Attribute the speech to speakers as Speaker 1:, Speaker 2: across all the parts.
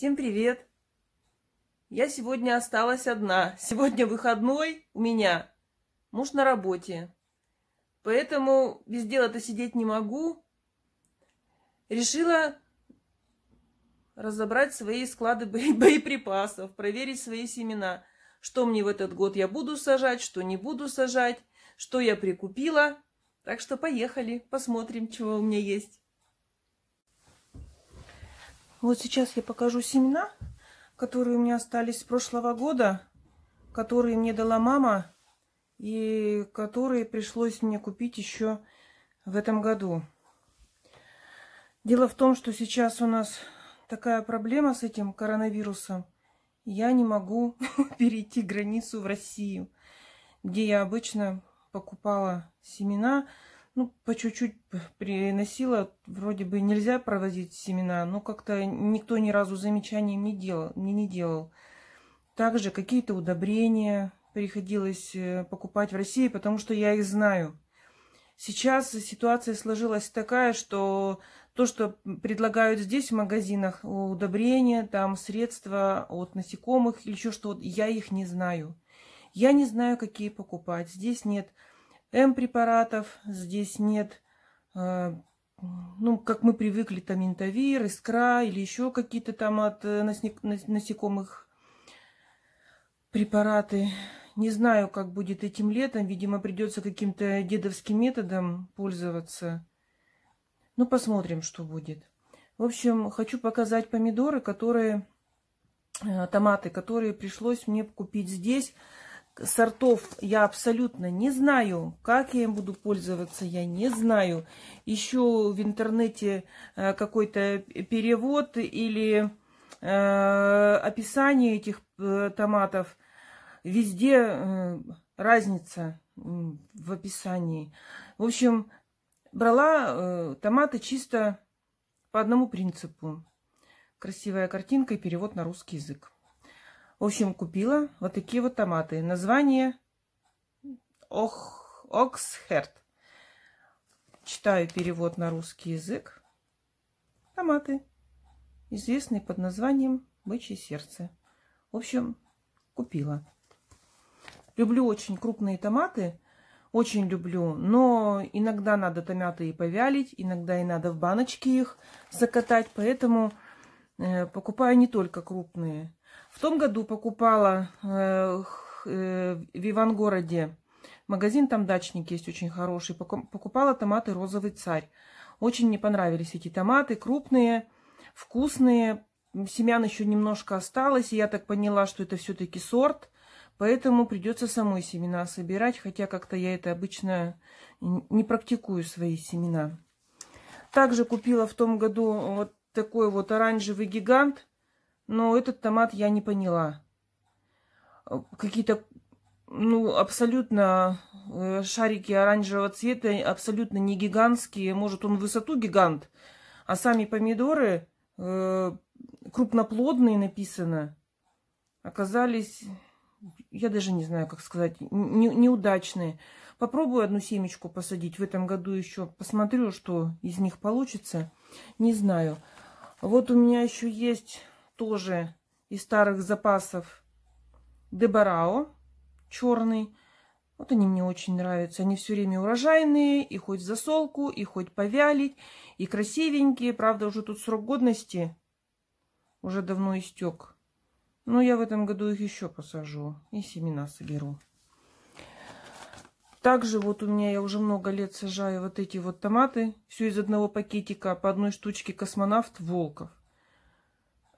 Speaker 1: Всем привет! Я сегодня осталась одна. Сегодня выходной у меня. Муж на работе. Поэтому без дела-то сидеть не могу. Решила разобрать свои склады боеприпасов, проверить свои семена. Что мне в этот год я буду сажать, что не буду сажать, что я прикупила. Так что поехали, посмотрим, чего у меня есть. Вот сейчас я покажу семена, которые у меня остались с прошлого года, которые мне дала мама и которые пришлось мне купить еще в этом году. Дело в том, что сейчас у нас такая проблема с этим коронавирусом. Я не могу перейти границу в Россию, где я обычно покупала семена, ну, по чуть-чуть приносила. Вроде бы нельзя провозить семена, но как-то никто ни разу замечаний не делал, не не делал. Также какие-то удобрения приходилось э, покупать в России, потому что я их знаю. Сейчас ситуация сложилась такая, что то, что предлагают здесь в магазинах, удобрения, там средства от насекомых или еще что-то, я их не знаю. Я не знаю, какие покупать. Здесь нет М-препаратов здесь нет. А, ну, как мы привыкли, там интовир, искра или еще какие-то там от э, насекомых препараты. Не знаю, как будет этим летом. Видимо, придется каким-то дедовским методом пользоваться. Ну, посмотрим, что будет. В общем, хочу показать помидоры, которые, э, томаты, которые пришлось мне купить здесь сортов я абсолютно не знаю. Как я им буду пользоваться, я не знаю. Ищу в интернете э, какой-то перевод или э, описание этих э, томатов. Везде разница в описании. В общем, брала томаты чисто по одному принципу. Красивая картинка и перевод на русский язык. В общем, купила вот такие вот томаты. Название Ох... Оксхерт. Читаю перевод на русский язык. Томаты, известные под названием «Бычье сердце». В общем, купила. Люблю очень крупные томаты, очень люблю, но иногда надо томаты и повялить, иногда и надо в баночки их закатать, поэтому э, покупаю не только крупные в том году покупала э, э, в Ивангороде магазин, там дачник есть очень хороший. Покупала томаты «Розовый царь». Очень мне понравились эти томаты, крупные, вкусные. Семян еще немножко осталось, и я так поняла, что это все-таки сорт. Поэтому придется самой семена собирать, хотя как-то я это обычно не практикую свои семена. Также купила в том году вот такой вот оранжевый гигант. Но этот томат я не поняла. Э, какие-то, ну, абсолютно э, шарики оранжевого цвета, абсолютно не гигантские. Может, он в высоту гигант, а сами помидоры э, крупноплодные написано, оказались, я даже не знаю, как сказать, не, неудачные. Попробую одну семечку посадить в этом году еще, посмотрю, что из них получится, не знаю. Вот у меня еще есть тоже из старых запасов Дебарао черный. Вот они мне очень нравятся. Они все время урожайные, и хоть засолку, и хоть повялить, и красивенькие. Правда, уже тут срок годности уже давно истек. Но я в этом году их еще посажу и семена соберу. Также вот у меня я уже много лет сажаю вот эти вот томаты. Все из одного пакетика по одной штучке космонавт Волков.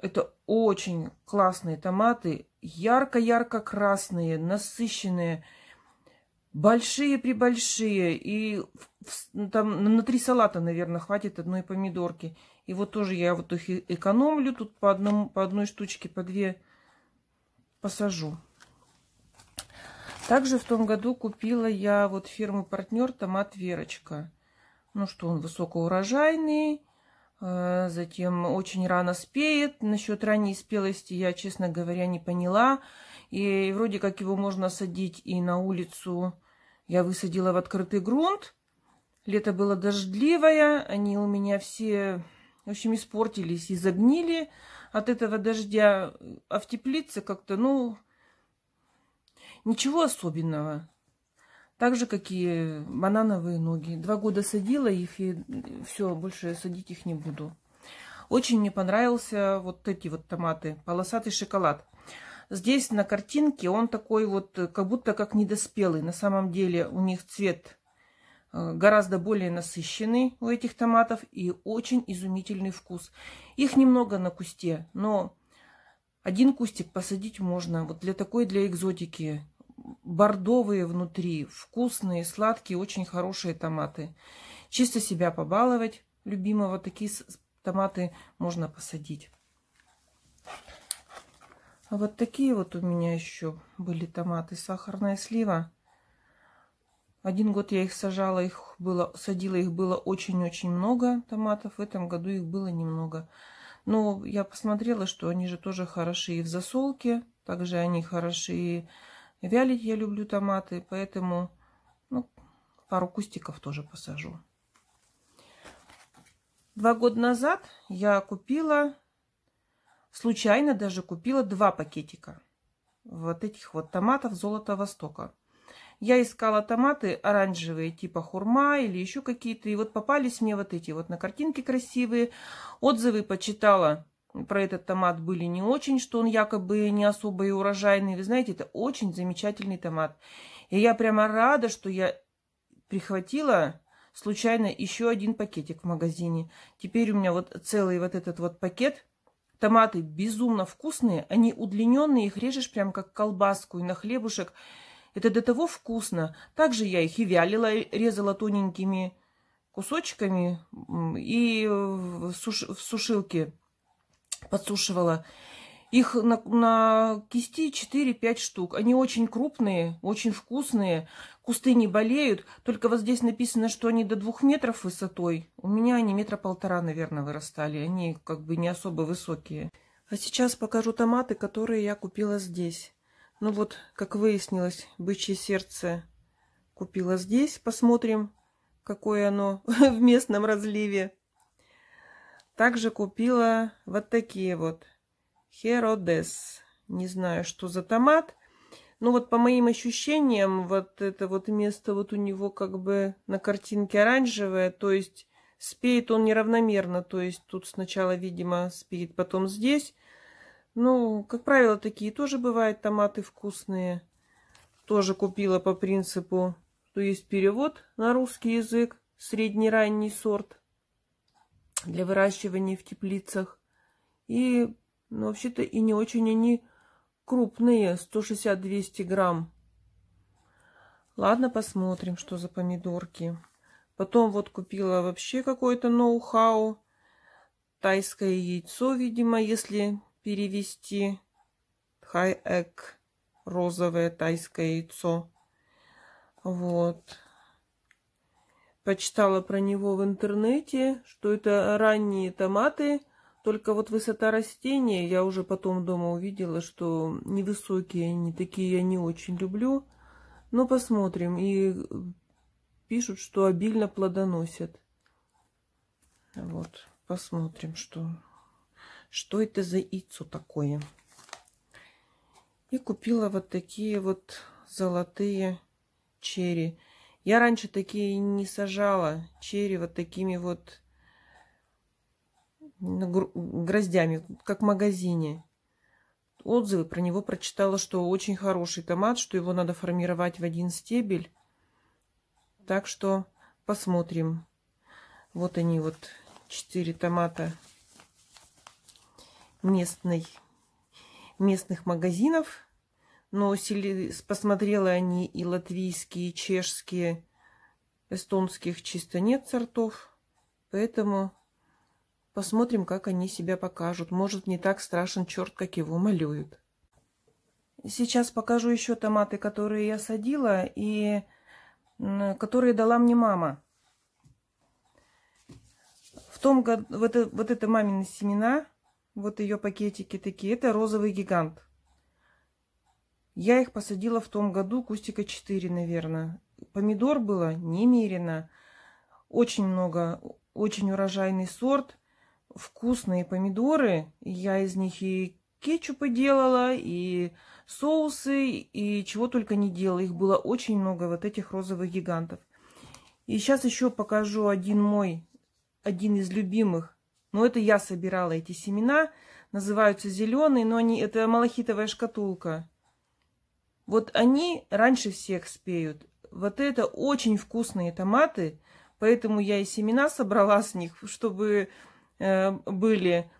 Speaker 1: Это очень классные томаты, ярко-ярко красные, насыщенные, большие при большие и в, ну, там на три салата, наверное, хватит одной помидорки. И вот тоже я вот их экономлю, тут по одному, по одной штучке, по две посажу. Также в том году купила я вот фирму партнер томат Верочка. Ну что, он высокоурожайный, Э, затем очень рано спеет. Насчет ранней спелости я, честно говоря, не поняла. И вроде как его можно садить и на улицу. Я высадила в открытый грунт. Лето было дождливое, они у меня все, в общем, испортились и загнили от этого дождя. А в теплице как-то, ну, ничего особенного. Так же, как и банановые ноги. Два года садила их, и все, больше садить их не буду. Очень мне понравился вот эти вот томаты, полосатый шоколад. Здесь на картинке он такой вот, как будто как недоспелый. На самом деле у них цвет э, гораздо более насыщенный у этих томатов и очень изумительный вкус. Их немного на кусте, но один кустик посадить можно. Вот для такой, для экзотики бордовые внутри, вкусные, сладкие, очень хорошие томаты. Чисто себя побаловать, любимого. Такие томаты можно посадить. А вот такие вот у меня еще были томаты. Сахарная слива. Один год я их сажала, их было, садила их было очень-очень много томатов. В этом году их было немного. Но я посмотрела, что они же тоже хороши и в засолке. Также они хороши и Вялить я люблю томаты, поэтому ну, пару кустиков тоже посажу. Два года назад я купила, случайно даже купила два пакетика вот этих вот томатов «Золото Востока». Я искала томаты оранжевые, типа хурма или еще какие-то. И вот попались мне вот эти вот на картинке красивые. Отзывы почитала про этот томат были не очень, что он якобы не особо и урожайный. Вы знаете, это очень замечательный томат. И я прямо рада, что я прихватила случайно еще один пакетик в магазине. Теперь у меня вот целый вот этот вот пакет. Томаты безумно вкусные, они удлиненные, их режешь прям как колбаску и на хлебушек. Это до того вкусно. Также я их и вялила, резала тоненькими кусочками и в, суш... в сушилке подсушивала. Их на, на кисти 4-5 штук. Они очень крупные, очень вкусные. Кусты не болеют. Только вот здесь написано, что они до двух метров высотой. У меня они метра полтора, наверное, вырастали. Они как бы не особо высокие. А сейчас покажу томаты, которые я купила здесь. Ну вот, как выяснилось, бычье сердце купила здесь. Посмотрим, какое оно в местном разливе. Также купила вот такие вот Херодес. Не знаю, что за томат. Ну вот по моим ощущениям, вот это вот место вот у него как бы на картинке оранжевое, то есть спеет он неравномерно, то есть тут сначала, видимо, спеет, потом здесь. Ну, как правило, такие тоже бывают томаты вкусные. Тоже купила по принципу, то есть перевод на русский язык, средний ранний сорт для выращивания в теплицах. И ну, вообще-то и не очень они крупные, 160-200 грамм. Ладно, посмотрим, что за помидорки. Потом вот купила вообще какое-то ноу-хау. Тайское яйцо, видимо, если перевести. Хай-эк. Розовое тайское яйцо. Вот почитала про него в интернете, что это ранние томаты, только вот высота растения, я уже потом дома увидела, что невысокие они, такие я не очень люблю. Но ну, посмотрим. И э, пишут, что обильно плодоносят. Вот, посмотрим, что, что это за яйцо такое. И купила вот такие вот золотые черри. Я раньше такие не сажала. Черри вот такими вот ну, гроздями, как в магазине. Отзывы про него прочитала, что очень хороший томат, что его надо формировать в один стебель. Так что посмотрим. Вот они вот, четыре томата местной, местных магазинов но посмотрела они и латвийские, и чешские, эстонских чисто нет сортов, поэтому посмотрим, как они себя покажут. Может, не так страшен черт, как его малюют. Сейчас покажу еще томаты, которые я садила и которые дала мне мама. В том году вот, э, вот это мамины семена, вот ее пакетики такие, это розовый гигант. Я их посадила в том году кустика 4, наверное. Помидор было немерено. Очень много, очень урожайный сорт. Вкусные помидоры. Я из них и кетчупы делала, и соусы, и чего только не делала. Их было очень много, вот этих розовых гигантов. И сейчас еще покажу один мой, один из любимых. Но ну, это я собирала эти семена. Называются зеленые, но они это малахитовая шкатулка. Вот они раньше всех спеют. Вот это очень вкусные томаты, поэтому я и семена собрала с них, чтобы э, были.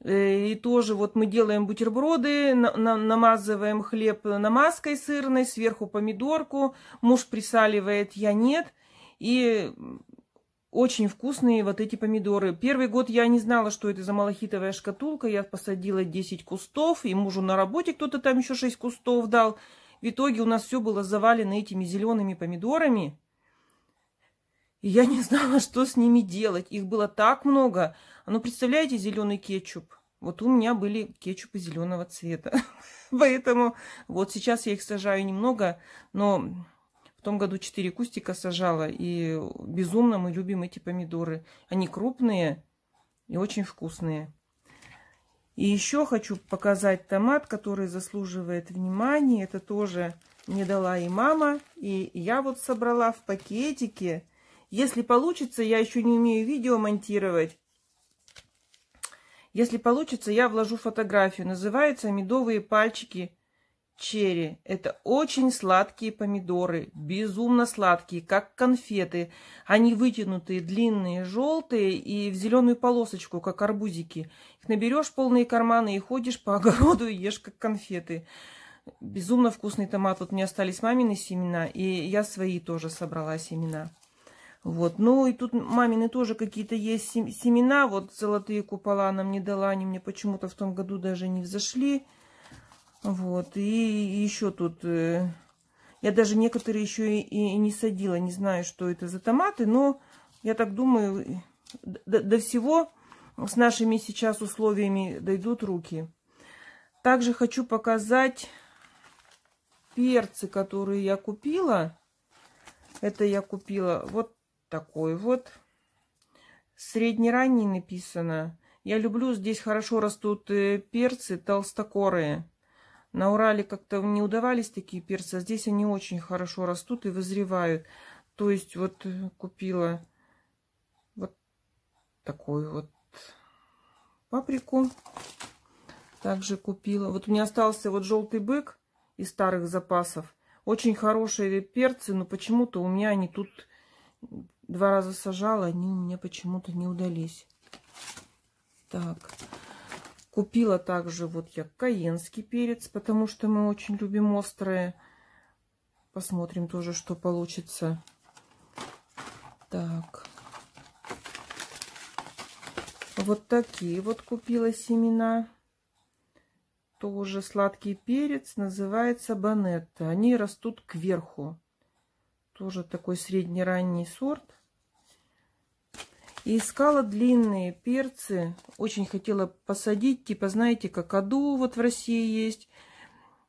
Speaker 1: Э, и тоже вот мы делаем бутерброды, на, на, намазываем хлеб намазкой сырной, сверху помидорку. Муж присаливает, я нет. И очень вкусные вот эти помидоры. Первый год я не знала, что это за малахитовая шкатулка. Я посадила 10 кустов, и мужу на работе кто-то там еще 6 кустов дал. В итоге у нас все было завалено этими зелеными помидорами. И я не знала, что с ними делать. Их было так много. А ну, представляете, зеленый кетчуп. Вот у меня были кетчупы зеленого цвета. Поэтому вот сейчас я их сажаю немного, но в том году 4 кустика сажала. И безумно мы любим эти помидоры. Они крупные и очень вкусные. И еще хочу показать томат, который заслуживает внимания. Это тоже мне дала и мама, и я вот собрала в пакетике. Если получится, я еще не умею видео монтировать. Если получится, я вложу фотографию. Называется «Медовые пальчики черри. Это очень сладкие помидоры, безумно сладкие, как конфеты. Они вытянутые, длинные, желтые и в зеленую полосочку, как арбузики. Их наберешь полные карманы и ходишь по огороду и ешь, как конфеты. Безумно вкусный томат. Вот у меня остались мамины семена, и я свои тоже собрала семена. Вот. Ну и тут мамины тоже какие-то есть семена. Вот золотые купола она мне дала. Они мне почему-то в том году даже не взошли. Вот, и еще тут... Э, я даже некоторые еще и, и не садила, не знаю, что это за томаты, но я так думаю, до, до всего с нашими сейчас условиями дойдут руки. Также хочу показать перцы, которые я купила. Это я купила вот такой вот. Среднеранний написано. Я люблю, здесь хорошо растут э, перцы толстокорые. На Урале как-то не удавались такие перцы, а здесь они очень хорошо растут и вызревают. То есть вот э, купила вот такой вот паприку. Также купила. Вот у меня остался вот желтый бык из старых запасов. Очень хорошие перцы, но почему-то у меня они тут два раза сажала, они у меня почему-то не удались. Так, Купила также вот я каенский перец, потому что мы очень любим острые. Посмотрим тоже, что получится. Так. Вот такие вот купила семена. Тоже сладкий перец. Называется банетта. Они растут кверху. Тоже такой средний ранний сорт. И искала длинные перцы. Очень хотела посадить, типа, знаете, как аду вот в России есть.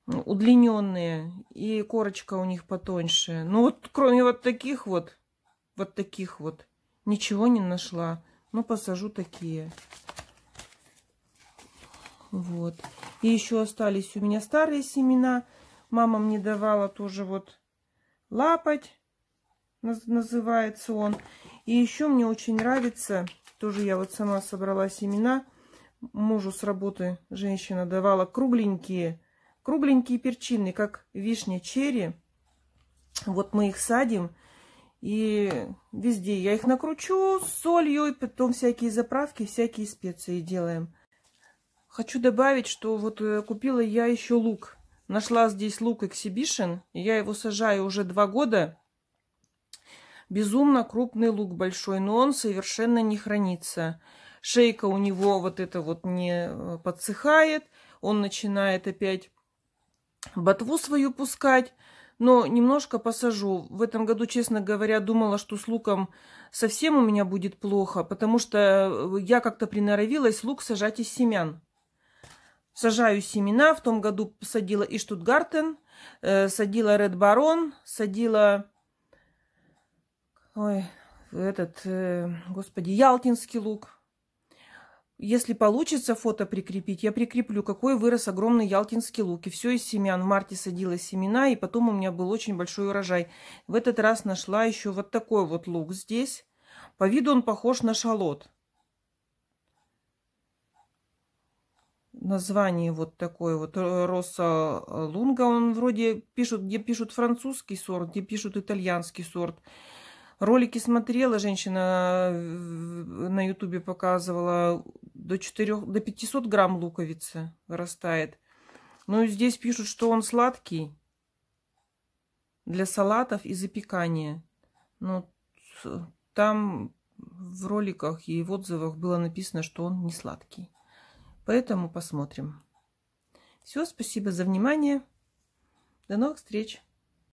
Speaker 1: Ну, удлиненные. И корочка у них потоньше. Ну вот кроме вот таких вот, вот таких вот, ничего не нашла. Но ну, посажу такие. Вот. И еще остались у меня старые семена. Мама мне давала тоже вот лапать называется он. И еще мне очень нравится, тоже я вот сама собрала семена, мужу с работы женщина давала кругленькие, кругленькие перчины, как вишня черри. Вот мы их садим, и везде я их накручу солью, и потом всякие заправки, всякие специи делаем. Хочу добавить, что вот э, купила я еще лук. Нашла здесь лук эксибишн, я его сажаю уже два года. Безумно крупный лук большой, но он совершенно не хранится. Шейка у него вот это вот не э, подсыхает. Он начинает опять ботву свою пускать. Но немножко посажу. В этом году, честно говоря, думала, что с луком совсем у меня будет плохо, потому что э, я как-то приноровилась лук сажать из семян. Сажаю семена. В том году садила и Штутгартен, э, садила Ред Барон, садила Ой, этот, э, господи, ялтинский лук. Если получится фото прикрепить, я прикреплю, какой вырос огромный ялтинский лук. И все из семян. В марте садила семена, и потом у меня был очень большой урожай. В этот раз нашла еще вот такой вот лук здесь. По виду он похож на шалот. Название вот такое вот. Роса э, лунга. Он вроде пишут, где пишут французский сорт, где пишут итальянский сорт. Ролики смотрела, женщина э, на ютубе показывала, до, 4, до 500 грамм луковицы вырастает. Ну, здесь пишут, что он сладкий для салатов и запекания. Но ну, там в роликах и в отзывах было написано, что он не сладкий. Поэтому посмотрим. Все, спасибо за внимание. До новых встреч!